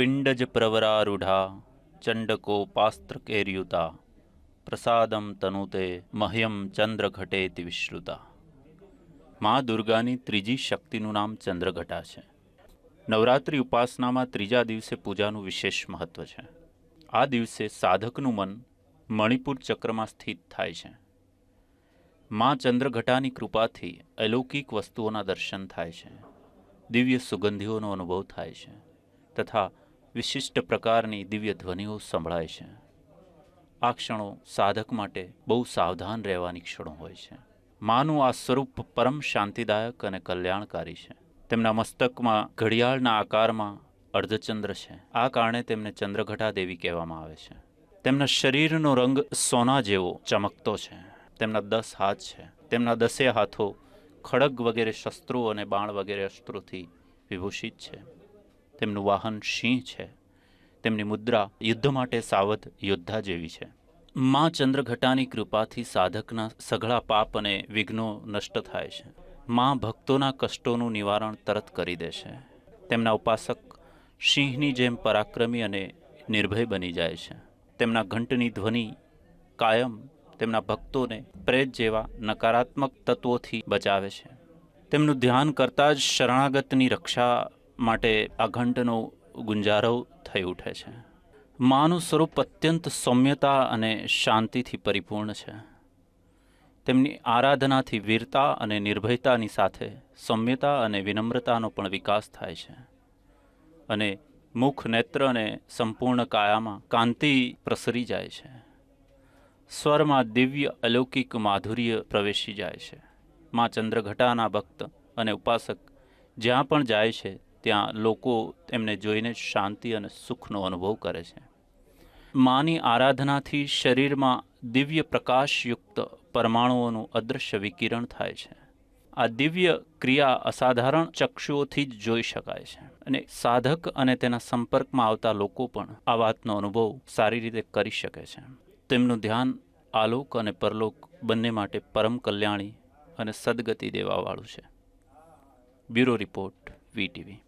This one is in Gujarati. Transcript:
પિંડજ પ્રવરારૂઢા ચંડકો પાસ્ત્ર કેર્યુતા પ્રસાદમ તનુતે મહ્યમ ચંદ્રઘટેતિ વિશ્રુતા મા દુર્ગાની ત્રીજી શક્તિનું નામ ચંદ્રઘટા છે નવરાત્રિ ઉપાસનામાં ત્રીજા દિવસે પૂજાનું વિશેષ મહત્વ છે આ દિવસે સાધકનું મન મણિપુર ચક્રમાં સ્થિત થાય છે મા ચંદ્રઘટાની કૃપાથી અલૌકિક વસ્તુઓના દર્શન થાય છે દિવ્ય સુગંધીઓનો અનુભવ થાય છે તથા વિશિષ્ટ પ્રકારની દિવ્ય ધ્વનિઓ સંભળાય છે આ ક્ષણો સાધક માટે બહુ સાવધાન રહેવાની ક્ષણો હોય છે માનું આ સ્વરૂપ પરમ શાંતિદાયક અને કલ્યાણકારી છે તેમના મસ્તકમાં ઘડિયાળના આકારમાં અર્ધચંદ્ર છે આ કારણે તેમને ચંદ્રઘટા દેવી કહેવામાં આવે છે તેમના શરીરનો રંગ સોના જેવો ચમકતો છે તેમના દસ હાથ છે તેમના દસે હાથો ખડગ વગેરે શસ્ત્રો અને બાણ વગેરે અસ્ત્રોથી વિભૂષિત છે તેમનું વાહન સિંહ છે તેમની મુદ્રા યુદ્ધ માટે સાવધ યોદ્ધા જેવી છે મા ચંદ્રઘટાની કૃપાથી સાધકના સઘળા પાપ અને વિઘ્નો નષ્ટ થાય છે મા ભક્તોના કષ્ટોનું નિવારણ તરત કરી દે છે તેમના ઉપાસક સિંહની જેમ પરાક્રમી અને નિર્ભય બની જાય છે તેમના ઘંટની ધ્વનિ કાયમ તેમના ભક્તોને પ્રેત જેવા નકારાત્મક તત્વોથી બચાવે છે તેમનું ધ્યાન કરતાં જ શરણાગતની રક્ષા માટે આ ઘંટનો ગુંજારવ થઈ ઉઠે છે માનું સ્વરૂપ અત્યંત સૌમ્યતા અને શાંતિથી પરિપૂર્ણ છે તેમની આરાધનાથી વીરતા અને નિર્ભયતાની સાથે સૌમ્યતા અને વિનમ્રતાનો પણ વિકાસ થાય છે અને મુખ નેત્ર અને સંપૂર્ણ કાયામાં કાંતિ પ્રસરી જાય છે સ્વરમાં દિવ્ય અલૌકિક માધુર્ય પ્રવેશી જાય છે મા ચંદ્રઘટાના ભક્ત અને ઉપાસક જ્યાં પણ જાય છે ત્યાં લોકો એમને જોઈને શાંતિ અને સુખનો અનુભવ કરે છે માની આરાધનાથી શરીરમાં દિવ્ય પ્રકાશયુક્ત પરમાણુઓનું અદૃશ્ય વિકિરણ થાય છે આ દિવ્ય ક્રિયા અસાધારણ ચક્ષુઓથી જ જોઈ શકાય છે અને સાધક અને તેના સંપર્કમાં આવતા લોકો પણ આ વાતનો અનુભવ સારી રીતે કરી શકે છે તેમનું ધ્યાન આલોક અને પરલોક બંને માટે પરમ કલ્યાણી અને સદગતિ દેવાવાળું છે બ્યુરો રિપોર્ટ વીટીવી